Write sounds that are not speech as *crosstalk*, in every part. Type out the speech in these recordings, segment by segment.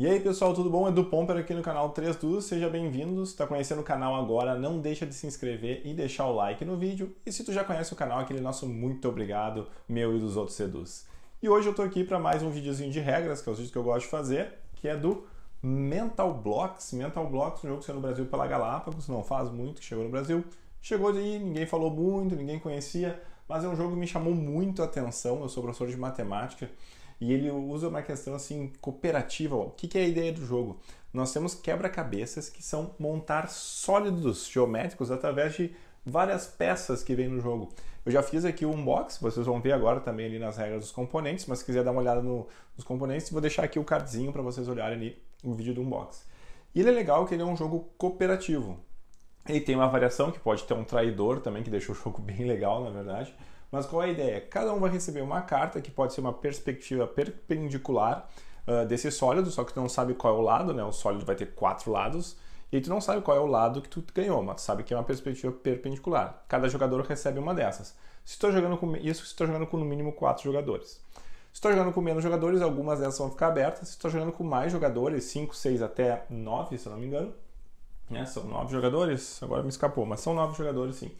E aí pessoal, tudo bom? Edu Pomper aqui no canal 3 Duas, seja bem-vindo. Se está conhecendo o canal agora, não deixa de se inscrever e deixar o like no vídeo. E se tu já conhece o canal, aquele nosso muito obrigado, meu e dos outros Edus. E hoje eu estou aqui para mais um videozinho de regras, que é o vídeo que eu gosto de fazer, que é do Mental Blocks. Mental Blocks, um jogo que saiu no Brasil pela Galápagos, não faz muito que chegou no Brasil. Chegou aí, ninguém falou muito, ninguém conhecia, mas é um jogo que me chamou muito a atenção. Eu sou professor de matemática e ele usa uma questão assim cooperativa. O que, que é a ideia do jogo? Nós temos quebra-cabeças que são montar sólidos geométricos através de várias peças que vem no jogo. Eu já fiz aqui o unbox, vocês vão ver agora também ali nas regras dos componentes, mas se quiser dar uma olhada no, nos componentes, vou deixar aqui o cardzinho para vocês olharem ali o vídeo do unbox. E ele é legal que ele é um jogo cooperativo. Ele tem uma variação que pode ter um traidor também, que deixa o jogo *laughs* bem legal, na verdade. Mas qual é a ideia? Cada um vai receber uma carta que pode ser uma perspectiva perpendicular uh, desse sólido, só que tu não sabe qual é o lado, né? O sólido vai ter quatro lados. E tu não sabe qual é o lado que tu ganhou, mas tu sabe que é uma perspectiva perpendicular. Cada jogador recebe uma dessas. Se tu tá jogando com isso, se tu tá jogando com no mínimo quatro jogadores. Se tu tá jogando com menos jogadores, algumas dessas vão ficar abertas. Se tu jogando com mais jogadores, 5, 6 até 9, se eu não me engano, né? São nove jogadores, agora me escapou, mas são nove jogadores sim.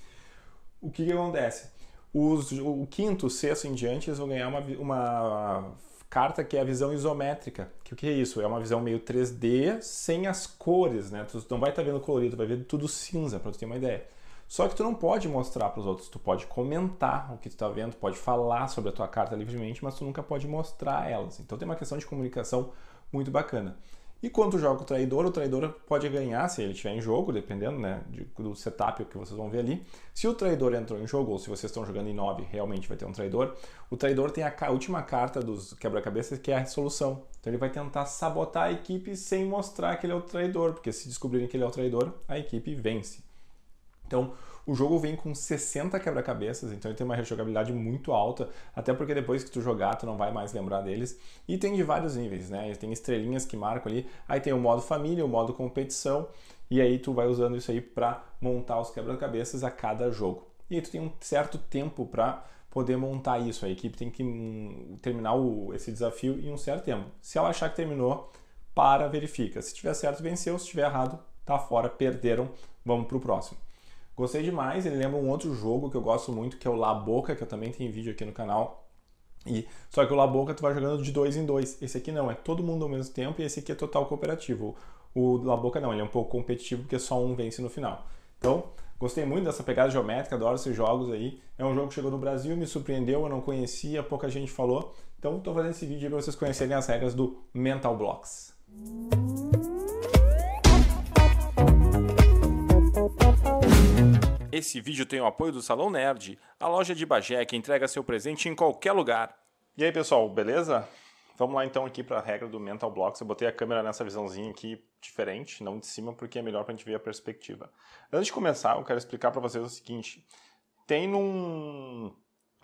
O que, que acontece? Os, o quinto, sexto em diante, eles vão ganhar uma, uma carta que é a visão isométrica. Que o que é isso? É uma visão meio 3D sem as cores, né? Tu não vai estar tá vendo colorido, vai ver tudo cinza, para tu ter uma ideia. Só que tu não pode mostrar para os outros, tu pode comentar o que tu está vendo, pode falar sobre a tua carta livremente, mas tu nunca pode mostrar elas. Então tem uma questão de comunicação muito bacana. E quando joga o traidor, o traidor pode ganhar, se ele estiver em jogo, dependendo né, do setup que vocês vão ver ali. Se o traidor entrou em jogo, ou se vocês estão jogando em 9, realmente vai ter um traidor. O traidor tem a, a última carta dos quebra-cabeças, que é a resolução. Então ele vai tentar sabotar a equipe sem mostrar que ele é o traidor, porque se descobrirem que ele é o traidor, a equipe vence. Então, o jogo vem com 60 quebra-cabeças, então ele tem uma rejogabilidade muito alta, até porque depois que tu jogar, tu não vai mais lembrar deles. E tem de vários níveis, né? Tem estrelinhas que marcam ali, aí tem o modo família, o modo competição, e aí tu vai usando isso aí para montar os quebra-cabeças a cada jogo. E aí tu tem um certo tempo para poder montar isso, a equipe tem que hum, terminar o, esse desafio em um certo tempo. Se ela achar que terminou, para, verifica. Se tiver certo, venceu, se tiver errado, tá fora, perderam, vamos pro próximo. Gostei demais, ele lembra um outro jogo que eu gosto muito, que é o La Boca, que eu também tenho vídeo aqui no canal. E, só que o La Boca tu vai jogando de dois em dois. Esse aqui não, é todo mundo ao mesmo tempo e esse aqui é total cooperativo. O La Boca não, ele é um pouco competitivo porque só um vence no final. Então, gostei muito dessa pegada geométrica, adoro esses jogos aí. É um jogo que chegou no Brasil, me surpreendeu, eu não conhecia, pouca gente falou. Então, estou fazendo esse vídeo para vocês conhecerem as regras do Mental Blocks. Música Esse vídeo tem o apoio do Salão Nerd, a loja de Bagé que entrega seu presente em qualquer lugar. E aí, pessoal, beleza? Vamos lá então aqui para a regra do Mental Blocks. Eu botei a câmera nessa visãozinha aqui diferente, não de cima, porque é melhor para a gente ver a perspectiva. Antes de começar, eu quero explicar para vocês o seguinte. Tem num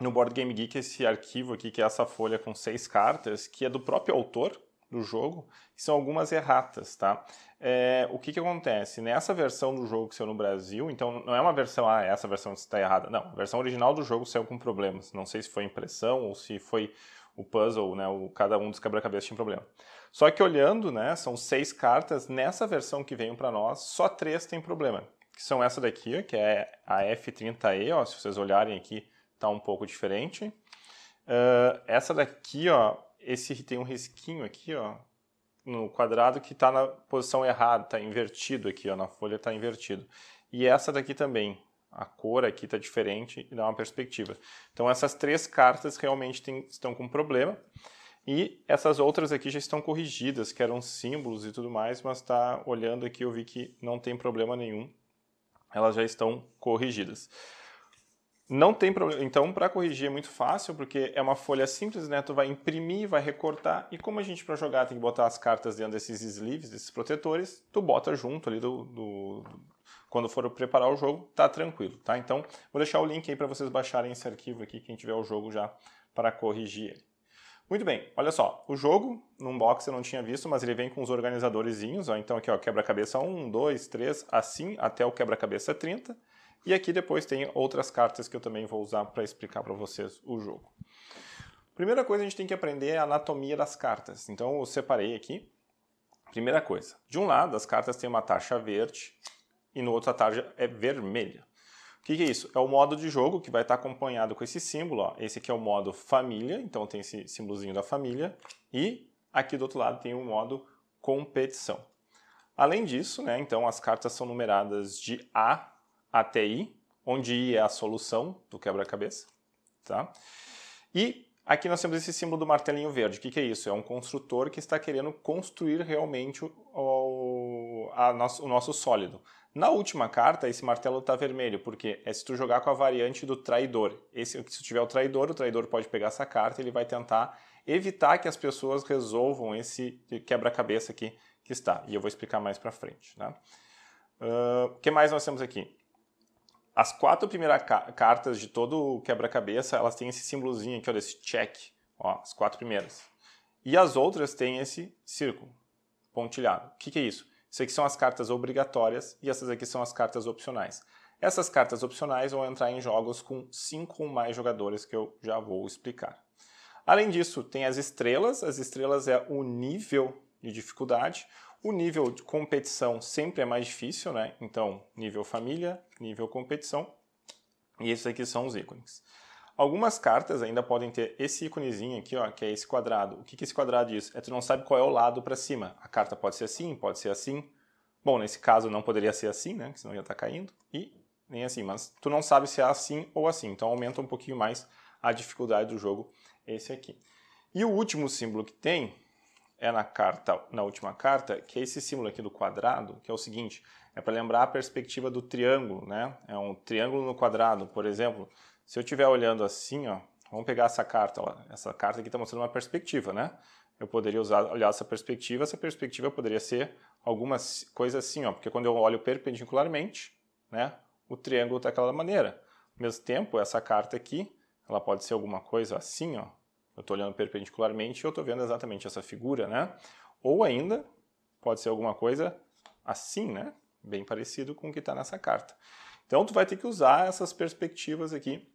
no Board Game Geek esse arquivo aqui, que é essa folha com seis cartas, que é do próprio autor, do jogo, que são algumas erratas, tá? É, o que, que acontece? Nessa versão do jogo que saiu no Brasil, então não é uma versão, ah, essa versão está errada. Não, a versão original do jogo saiu com problemas. Não sei se foi impressão ou se foi o puzzle, né, o, cada um dos quebra-cabeças tinha problema. Só que olhando, né, são seis cartas, nessa versão que veio para nós, só três tem problema, que são essa daqui, que é a F30E, ó, se vocês olharem aqui, tá um pouco diferente. Uh, essa daqui, ó, esse tem um risquinho aqui, ó, no quadrado que está na posição errada, está invertido aqui, ó, na folha está invertido. E essa daqui também, a cor aqui está diferente e dá uma perspectiva. Então essas três cartas realmente tem, estão com problema. E essas outras aqui já estão corrigidas, que eram símbolos e tudo mais, mas tá olhando aqui eu vi que não tem problema nenhum. Elas já estão corrigidas. Não tem problema. Então, para corrigir é muito fácil, porque é uma folha simples, né? Tu vai imprimir, vai recortar, e como a gente para jogar tem que botar as cartas dentro desses sleeves, desses protetores, tu bota junto ali do, do quando for preparar o jogo, tá tranquilo, tá? Então, vou deixar o link aí para vocês baixarem esse arquivo aqui, quem tiver o jogo já para corrigir ele. Muito bem, olha só, o jogo, num box eu não tinha visto, mas ele vem com os organizadorzinhos, ó, então aqui ó, quebra-cabeça 1, 2, 3, assim até o quebra-cabeça 30. E aqui depois tem outras cartas que eu também vou usar para explicar para vocês o jogo. Primeira coisa a gente tem que aprender é a anatomia das cartas. Então eu separei aqui. Primeira coisa, de um lado as cartas têm uma taxa verde e no outro a taxa é vermelha. O que, que, é isso? É o modo de jogo que vai estar tá acompanhado com esse símbolo. Ó. Esse aqui é o modo família, então tem esse símbolozinho da família. E aqui do outro lado tem o modo competição. Além disso, né, então as cartas são numeradas de A ATI, onde I é a solução do quebra-cabeça. Tá? E aqui nós temos esse símbolo do martelinho verde. O que, que, é isso? É um construtor que está querendo construir realmente o, nosso, o nosso sólido. Na última carta, esse martelo está vermelho, porque é se tu jogar com a variante do traidor. Esse, se tiver o traidor, o traidor pode pegar essa carta e ele vai tentar evitar que as pessoas resolvam esse quebra-cabeça aqui que está. E eu vou explicar mais para frente. Né? O né? uh, que mais nós temos aqui? As quatro primeiras ca cartas de todo o quebra-cabeça, elas têm esse símbolozinho aqui, olha, esse check. Ó, as quatro primeiras. E as outras têm esse círculo pontilhado. O que, que é isso? Isso aqui são as cartas obrigatórias e essas aqui são as cartas opcionais. Essas cartas opcionais vão entrar em jogos com cinco ou mais jogadores que eu já vou explicar. Além disso, tem as estrelas. As estrelas é o nível de dificuldade. O nível de competição sempre é mais difícil, né? Então, nível família, nível competição. E esses aqui são os ícones. Algumas cartas ainda podem ter esse íconezinho aqui, ó, que é esse quadrado. O que, que esse quadrado diz? É tu não sabe qual é o lado para cima. A carta pode ser assim, pode ser assim. Bom, nesse caso não poderia ser assim, né? Que senão ia estar tá caindo. E nem assim, mas tu não sabe se é assim ou assim. Então aumenta um pouquinho mais a dificuldade do jogo esse aqui. E o último símbolo que tem é na carta, na última carta, que é esse símbolo aqui do quadrado, que é o seguinte, é para lembrar a perspectiva do triângulo, né? É um triângulo no quadrado, por exemplo. Se eu estiver olhando assim, ó, vamos pegar essa carta, ó, essa carta aqui está mostrando uma perspectiva, né? Eu poderia usar, olhar essa perspectiva, essa perspectiva poderia ser alguma coisa assim, ó, porque quando eu olho perpendicularmente, né, o triângulo está daquela maneira. Ao mesmo tempo, essa carta aqui, ela pode ser alguma coisa assim, ó, eu estou olhando perpendicularmente e eu estou vendo exatamente essa figura, né? Ou ainda, pode ser alguma coisa assim, né? Bem parecido com o que está nessa carta. Então, tu vai ter que usar essas perspectivas aqui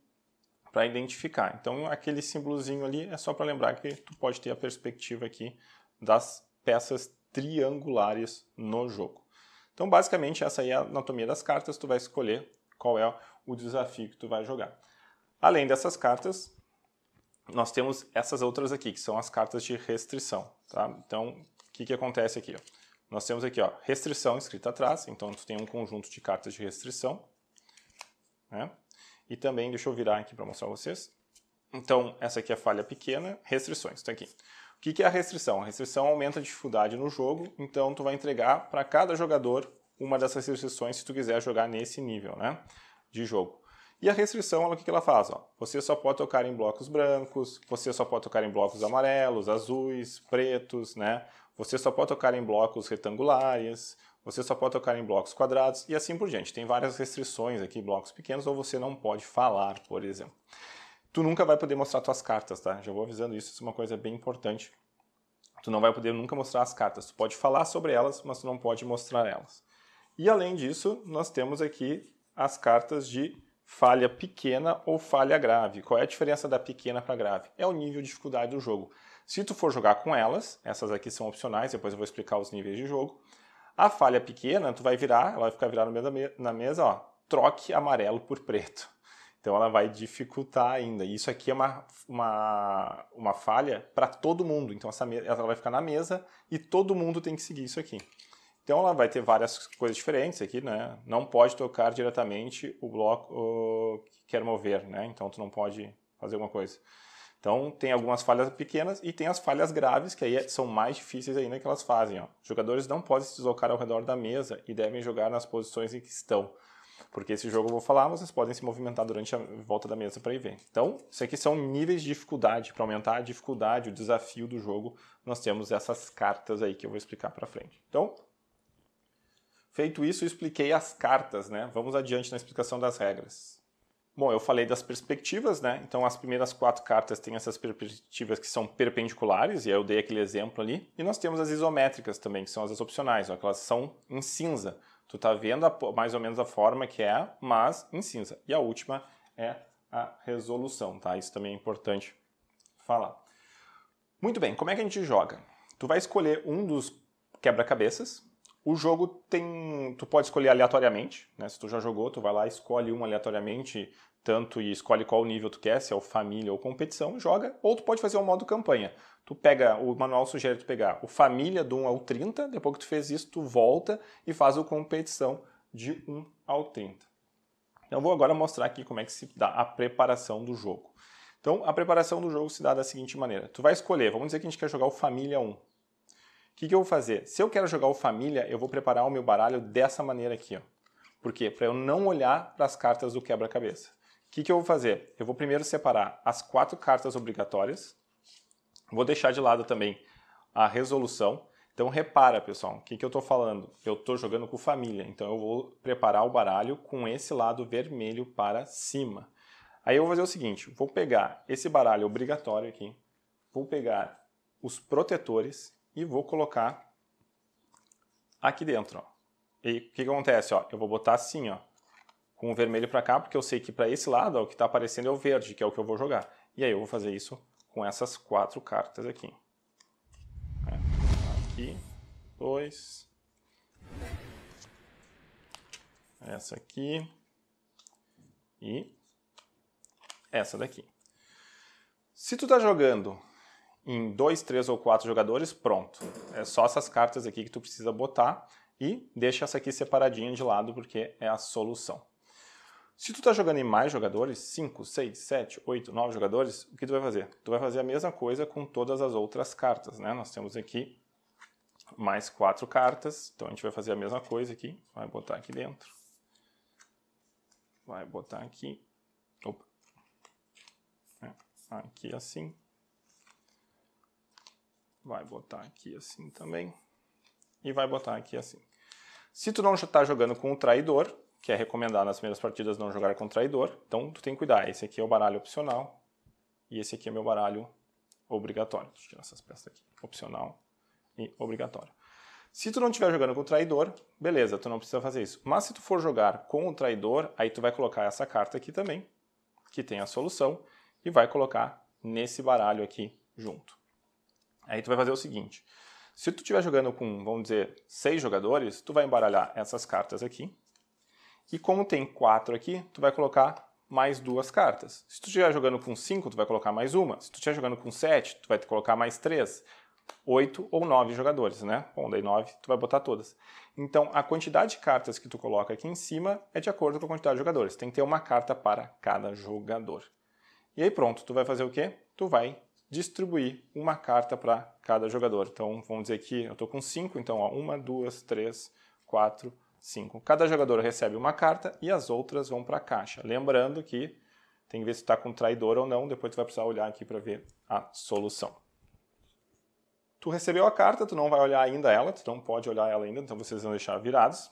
para identificar. Então, aquele símbolozinho ali é só para lembrar que tu pode ter a perspectiva aqui das peças triangulares no jogo. Então, basicamente, essa aí é a anatomia das cartas. Tu vai escolher qual é o desafio que tu vai jogar. Além dessas cartas, nós temos essas outras aqui, que são as cartas de restrição. Tá? Então, o que, que acontece aqui? Ó? Nós temos aqui ó, restrição escrita atrás, então tu tem um conjunto de cartas de restrição. Né? E também, deixa eu virar aqui para mostrar para vocês. Então, essa aqui é a falha pequena, restrições, está aqui. O que, que é a restrição? A restrição aumenta a dificuldade no jogo, então tu vai entregar para cada jogador uma dessas restrições se tu quiser jogar nesse nível né, de jogo. E a restrição, ela, o que, que ela faz? Ó? Você só pode tocar em blocos brancos, você só pode tocar em blocos amarelos, azuis, pretos, né? Você só pode tocar em blocos retangulares, você só pode tocar em blocos quadrados e assim por diante. Tem várias restrições aqui, blocos pequenos, ou você não pode falar, por exemplo. Tu nunca vai poder mostrar tuas cartas, tá? Já vou avisando isso, isso é uma coisa bem importante. Tu não vai poder nunca mostrar as cartas. Tu pode falar sobre elas, mas tu não pode mostrar elas. E além disso, nós temos aqui as cartas de falha pequena ou falha grave. Qual é a diferença da pequena para grave? É o nível de dificuldade do jogo. Se tu for jogar com elas, essas aqui são opcionais, depois eu vou explicar os níveis de jogo. A falha pequena, tu vai virar, ela vai ficar virada na mesa, ó, troque amarelo por preto. Então ela vai dificultar ainda. E isso aqui é uma, uma, uma falha para todo mundo. Então essa ela vai ficar na mesa e todo mundo tem que seguir isso aqui. Então ela vai ter várias coisas diferentes aqui, né? Não pode tocar diretamente o bloco que quer mover, né? Então tu não pode fazer alguma coisa. Então tem algumas falhas pequenas e tem as falhas graves, que aí é, são mais difíceis ainda que elas fazem. Ó. Os jogadores não podem se deslocar ao redor da mesa e devem jogar nas posições em que estão. Porque esse jogo eu vou falar, vocês podem se movimentar durante a volta da mesa para ir ver. Então, isso aqui são níveis de dificuldade. Para aumentar a dificuldade, o desafio do jogo, nós temos essas cartas aí que eu vou explicar para frente. Então, Feito isso, eu expliquei as cartas, né? Vamos adiante na explicação das regras. Bom, eu falei das perspectivas, né? Então as primeiras quatro cartas têm essas perspectivas que são perpendiculares, e aí eu dei aquele exemplo ali. E nós temos as isométricas também, que são as opcionais, ó, que elas são em cinza. Tu tá vendo a, mais ou menos a forma que é, mas em cinza. E a última é a resolução, tá? Isso também é importante falar. Muito bem, como é que a gente joga? Tu vai escolher um dos quebra-cabeças, o jogo tem. Tu pode escolher aleatoriamente, né? Se tu já jogou, tu vai lá, escolhe um aleatoriamente, tanto e escolhe qual nível tu quer, se é o família ou competição, joga. Ou tu pode fazer um modo campanha. Tu pega, o manual sugere tu pegar o família do 1 ao 30, depois que tu fez isso, tu volta e faz o competição de 1 ao 30. Então vou agora mostrar aqui como é que se dá a preparação do jogo. Então a preparação do jogo se dá da seguinte maneira. Tu vai escolher, vamos dizer que a gente quer jogar o família 1 que, que eu vou fazer? Se eu quero jogar o família, eu vou preparar o meu baralho dessa maneira aqui. Ó. Por quê? Para eu não olhar para as cartas do quebra-cabeça. O que, que eu vou fazer? Eu vou primeiro separar as quatro cartas obrigatórias. Vou deixar de lado também a resolução. Então repara, pessoal, o que, que eu estou falando? Eu estou jogando com família, então eu vou preparar o baralho com esse lado vermelho para cima. Aí eu vou fazer o seguinte, vou pegar esse baralho obrigatório aqui, vou pegar os protetores, e vou colocar aqui dentro. Ó. E o que, que acontece? Ó? Eu vou botar assim, ó, com o vermelho para cá, porque eu sei que para esse lado ó, o que está aparecendo é o verde, que é o que eu vou jogar. E aí eu vou fazer isso com essas quatro cartas aqui. É. Aqui, dois. Essa aqui. E essa daqui. Se tu está jogando em dois, três ou quatro jogadores, pronto. É só essas cartas aqui que tu precisa botar e deixa essa aqui separadinha de lado porque é a solução. Se tu está jogando em mais jogadores, 5, 6, 7, 8, 9 jogadores, o que tu vai fazer? Tu vai fazer a mesma coisa com todas as outras cartas, né? Nós temos aqui mais quatro cartas, então a gente vai fazer a mesma coisa aqui, vai botar aqui dentro. Vai botar aqui. Opa. É, aqui é assim vai botar aqui assim também, e vai botar aqui assim. Se tu não está jogando com o traidor, que é recomendado nas primeiras partidas não jogar com o traidor, então tu tem que cuidar. Esse aqui é o baralho opcional, e esse aqui é meu baralho obrigatório. Deixa eu tirar essas peças aqui. Opcional e obrigatório. Se tu não estiver jogando com o traidor, beleza, tu não precisa fazer isso. Mas se tu for jogar com o traidor, aí tu vai colocar essa carta aqui também, que tem a solução, e vai colocar nesse baralho aqui junto. Aí tu vai fazer o seguinte, se tu estiver jogando com, vamos dizer, seis jogadores, tu vai embaralhar essas cartas aqui. E como tem quatro aqui, tu vai colocar mais duas cartas. Se tu estiver jogando com cinco, tu vai colocar mais uma. Se tu estiver jogando com sete, tu vai colocar mais três. Oito ou nove jogadores, né? Bom, daí nove, tu vai botar todas. Então, a quantidade de cartas que tu coloca aqui em cima é de acordo com a quantidade de jogadores. Tem que ter uma carta para cada jogador. E aí pronto, tu vai fazer o quê? Tu vai distribuir uma carta para cada jogador. Então, vamos dizer que eu estou com 5, então, ó, uma, duas, três, quatro, cinco. Cada jogador recebe uma carta e as outras vão para a caixa. Lembrando que tem que ver se está com traidor ou não, depois tu vai precisar olhar aqui para ver a solução. Tu recebeu a carta, tu não vai olhar ainda ela, tu não pode olhar ela ainda, então vocês vão deixar virados.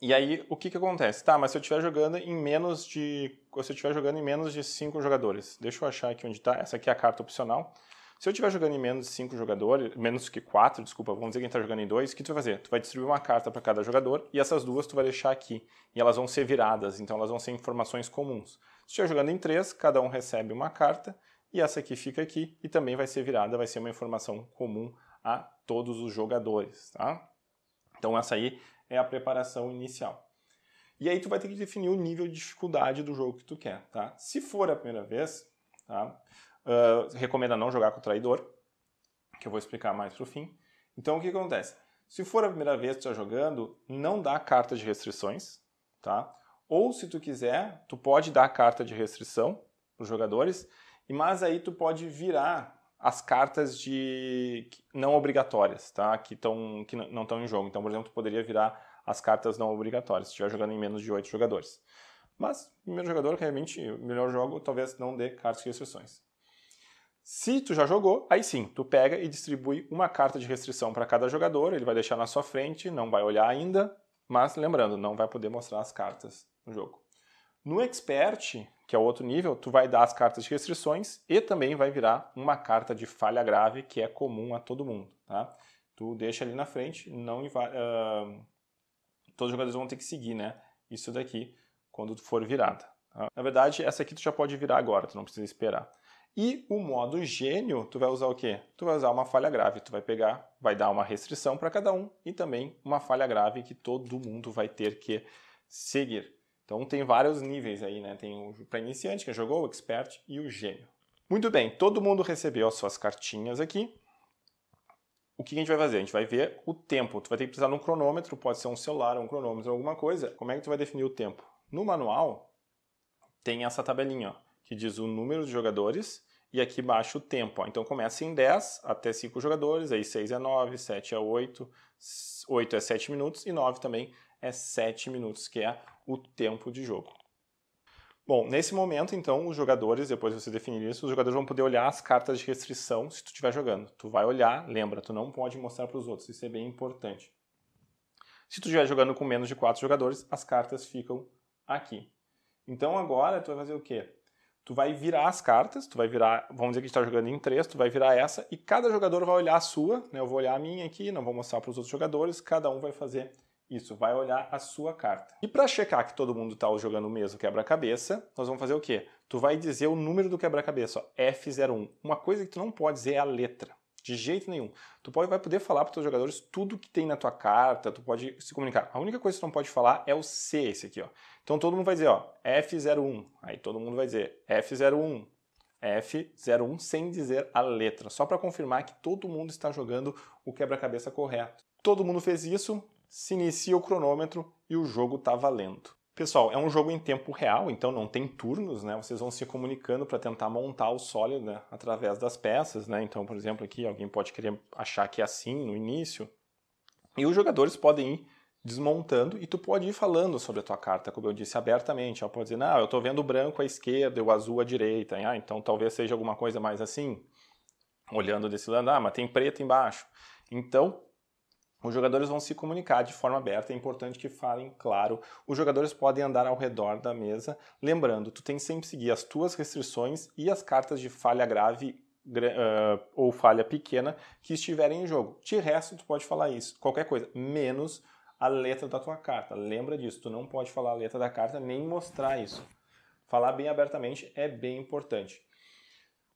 E aí, o que que acontece? Tá, mas se eu estiver jogando em menos de... Se eu estiver jogando em menos de 5 jogadores... Deixa eu achar aqui onde está. Essa aqui é a carta opcional. Se eu estiver jogando em menos de 5 jogadores... Menos que 4, desculpa. Vamos dizer que a gente está jogando em 2. O que tu vai fazer? Tu vai distribuir uma carta para cada jogador. E essas duas tu vai deixar aqui. E elas vão ser viradas. Então, elas vão ser informações comuns. Se estiver jogando em 3, cada um recebe uma carta. E essa aqui fica aqui. E também vai ser virada. Vai ser uma informação comum a todos os jogadores, tá? Então essa aí é a preparação inicial. E aí tu vai ter que definir o nível de dificuldade do jogo que tu quer, tá? Se for a primeira vez, tá? Uh, recomenda não jogar com o traidor, que eu vou explicar mais pro fim. Então o que acontece? Se for a primeira vez que tu está jogando, não dá carta de restrições, tá? Ou se tu quiser, tu pode dar carta de restrição para os jogadores, mas aí tu pode virar as cartas de não obrigatórias, tá? Que, tão, que não estão em jogo. Então, por exemplo, tu poderia virar as cartas não obrigatórias, se estiver jogando em menos de oito jogadores. Mas, primeiro jogador, realmente, o melhor jogo talvez não dê cartas de restrições. Se tu já jogou, aí sim, tu pega e distribui uma carta de restrição para cada jogador, ele vai deixar na sua frente, não vai olhar ainda, mas lembrando, não vai poder mostrar as cartas no jogo. No Expert, que é o outro nível, tu vai dar as cartas de restrições e também vai virar uma carta de falha grave, que é comum a todo mundo, tá? Tu deixa ali na frente, não uh, todos os jogadores vão ter que seguir, né? Isso daqui quando tu for virada. Tá? Na verdade, essa aqui tu já pode virar agora, tu não precisa esperar. E o modo gênio, tu vai usar o quê? Tu vai usar uma falha grave, tu vai pegar, vai dar uma restrição para cada um e também uma falha grave que todo mundo vai ter que seguir. Então tem vários níveis aí, né? Tem o para iniciante, que jogou, o expert e o gênio. Muito bem, todo mundo recebeu as suas cartinhas aqui. O que a gente vai fazer? A gente vai ver o tempo. Tu vai ter que precisar de um cronômetro, pode ser um celular, um cronômetro, alguma coisa. Como é que tu vai definir o tempo? No manual tem essa tabelinha, ó, que diz o número de jogadores e aqui baixa o tempo. Ó. Então começa em 10 até 5 jogadores, aí 6 é 9, 7 é 8, 8 é 7 minutos e 9 também é 7 minutos, que é o tempo de jogo. Bom, nesse momento, então, os jogadores, depois de você definir isso, os jogadores vão poder olhar as cartas de restrição se tu estiver jogando. Tu vai olhar, lembra, tu não pode mostrar para os outros, isso é bem importante. Se tu estiver jogando com menos de quatro jogadores, as cartas ficam aqui. Então agora tu vai fazer o quê? Tu vai virar as cartas, tu vai virar, vamos dizer que está jogando em três. tu vai virar essa, e cada jogador vai olhar a sua, né? eu vou olhar a minha aqui, não vou mostrar para os outros jogadores, cada um vai fazer isso vai olhar a sua carta. E para checar que todo mundo está jogando o mesmo quebra-cabeça, nós vamos fazer o quê? Tu vai dizer o número do quebra-cabeça, F01. Uma coisa que tu não pode dizer é a letra. De jeito nenhum. Tu pode, vai poder falar para os teus jogadores tudo que tem na tua carta, tu pode se comunicar. A única coisa que tu não pode falar é o C, esse aqui, ó. Então todo mundo vai dizer, ó, F01. Aí todo mundo vai dizer F01, F01 sem dizer a letra, só para confirmar que todo mundo está jogando o quebra-cabeça correto. Todo mundo fez isso, se inicia o cronômetro e o jogo está valendo. Pessoal, é um jogo em tempo real, então não tem turnos, né? Vocês vão se comunicando para tentar montar o sólido né? através das peças, né? Então, por exemplo, aqui alguém pode querer achar que é assim no início. E os jogadores podem ir desmontando e tu pode ir falando sobre a tua carta, como eu disse, abertamente. Ela pode dizer, ah, eu estou vendo o branco à esquerda e o azul à direita. Ah, então talvez seja alguma coisa mais assim, olhando desse lado. Ah, mas tem preto embaixo. Então, os jogadores vão se comunicar de forma aberta, é importante que falem claro. Os jogadores podem andar ao redor da mesa. Lembrando, tu tem que sempre seguir as tuas restrições e as cartas de falha grave uh, ou falha pequena que estiverem em jogo. De resto, tu pode falar isso, qualquer coisa, menos a letra da tua carta. Lembra disso, tu não pode falar a letra da carta nem mostrar isso. Falar bem abertamente é bem importante.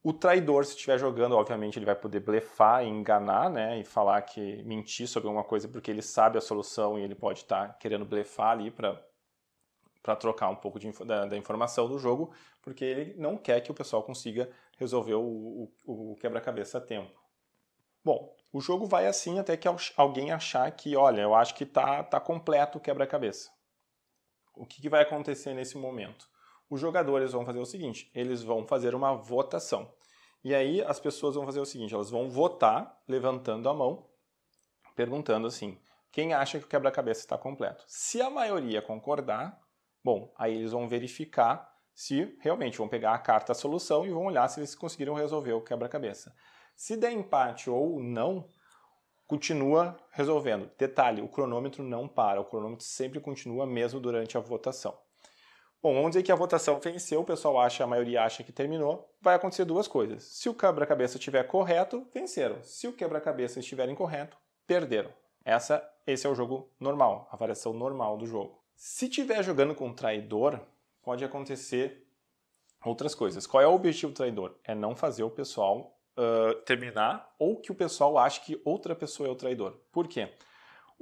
O traidor, se estiver jogando, obviamente ele vai poder blefar e enganar, né? E falar que mentir sobre alguma coisa porque ele sabe a solução e ele pode estar tá querendo blefar ali para trocar um pouco de, da, da, informação do jogo, porque ele não quer que o pessoal consiga resolver o, o, o quebra-cabeça a tempo. Bom, o jogo vai assim até que alguém achar que, olha, eu acho que tá, tá completo o quebra-cabeça. O que, que vai acontecer nesse momento? os jogadores vão fazer o seguinte: eles vão fazer uma votação. E aí as pessoas vão fazer o seguinte: elas vão votar levantando a mão, perguntando assim: quem acha que o quebra-cabeça está completo? Se a maioria concordar, bom, aí eles vão verificar se realmente vão pegar a carta a solução e vão olhar se eles conseguiram resolver o quebra-cabeça. Se der empate ou não, continua resolvendo. Detalhe: o cronômetro não para, o cronômetro sempre continua mesmo durante a votação. Bom, vamos dizer é que a votação venceu, o pessoal acha, a maioria acha que terminou, vai acontecer duas coisas. Se o quebra-cabeça estiver correto, venceram. Se o quebra-cabeça estiver incorreto, perderam. Essa, esse é o jogo normal, a variação normal do jogo. Se estiver jogando com um traidor, pode acontecer outras coisas. Qual é o objetivo do traidor? É não fazer o pessoal uh, terminar ou que o pessoal ache que outra pessoa é o traidor. Por quê?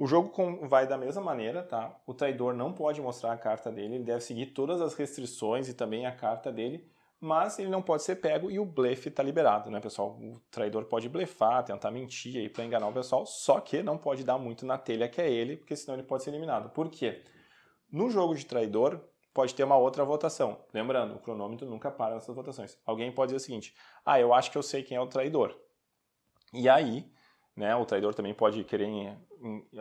O jogo vai da mesma maneira, tá? O traidor não pode mostrar a carta dele, ele deve seguir todas as restrições e também a carta dele, mas ele não pode ser pego e o blefe está liberado, né, pessoal? O traidor pode blefar, tentar mentir aí para enganar o pessoal, só que não pode dar muito na telha que é ele, porque senão ele pode ser eliminado. Por quê? No jogo de traidor, pode ter uma outra votação. Lembrando, o cronômetro nunca para nessas votações. Alguém pode dizer o seguinte: ah, eu acho que eu sei quem é o traidor. E aí, né? O traidor também pode querer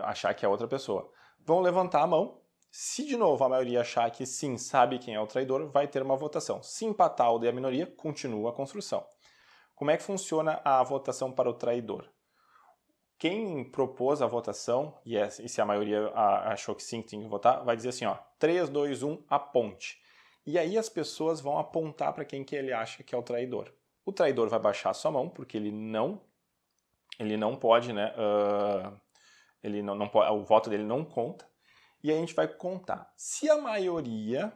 achar que é outra pessoa. Vão levantar a mão. Se de novo a maioria achar que sim, sabe quem é o traidor, vai ter uma votação. Se empatar o de a minoria, continua a construção. Como é que funciona a votação para o traidor? Quem propôs a votação, e é, se a maioria achou que sim, tem que votar, vai dizer assim, ó, 3, 2, 1, aponte. E aí as pessoas vão apontar para quem que ele acha que é o traidor. O traidor vai baixar a sua mão, porque ele não ele não pode, né? Uh, ele não, não pode, o voto dele não conta. E a gente vai contar. Se a maioria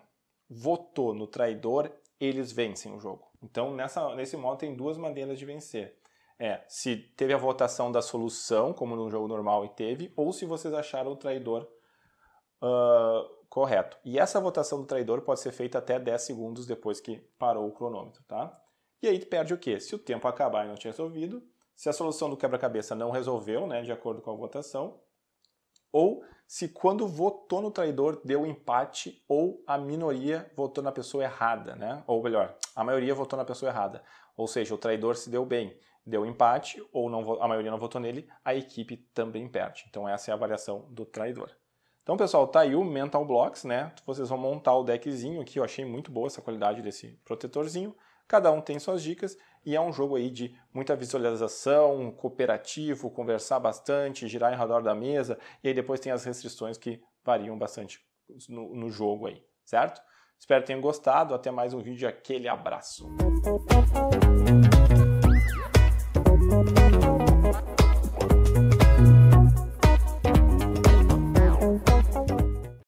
votou no traidor, eles vencem o jogo. Então, nessa, nesse modo, tem duas maneiras de vencer. É, se teve a votação da solução, como no jogo normal e teve, ou se vocês acharam o traidor uh, correto. E essa votação do traidor pode ser feita até 10 segundos depois que parou o cronômetro, tá? E aí perde o quê? Se o tempo acabar e não tinha resolvido, se a solução do quebra-cabeça não resolveu, né, de acordo com a votação, ou se quando votou no traidor deu empate ou a minoria votou na pessoa errada, né? Ou melhor, a maioria votou na pessoa errada. Ou seja, o traidor se deu bem, deu empate ou não, a maioria não votou nele, a equipe também perde. Então essa é a avaliação do traidor. Então, pessoal, tá aí o Mental Blocks, né? Vocês vão montar o deckzinho aqui, eu achei muito boa essa qualidade desse protetorzinho. Cada um tem suas dicas e é um jogo aí de muita visualização, cooperativo, conversar bastante, girar em redor da mesa, e aí depois tem as restrições que variam bastante no, no jogo aí, certo? Espero que tenham gostado, até mais um vídeo, aquele abraço.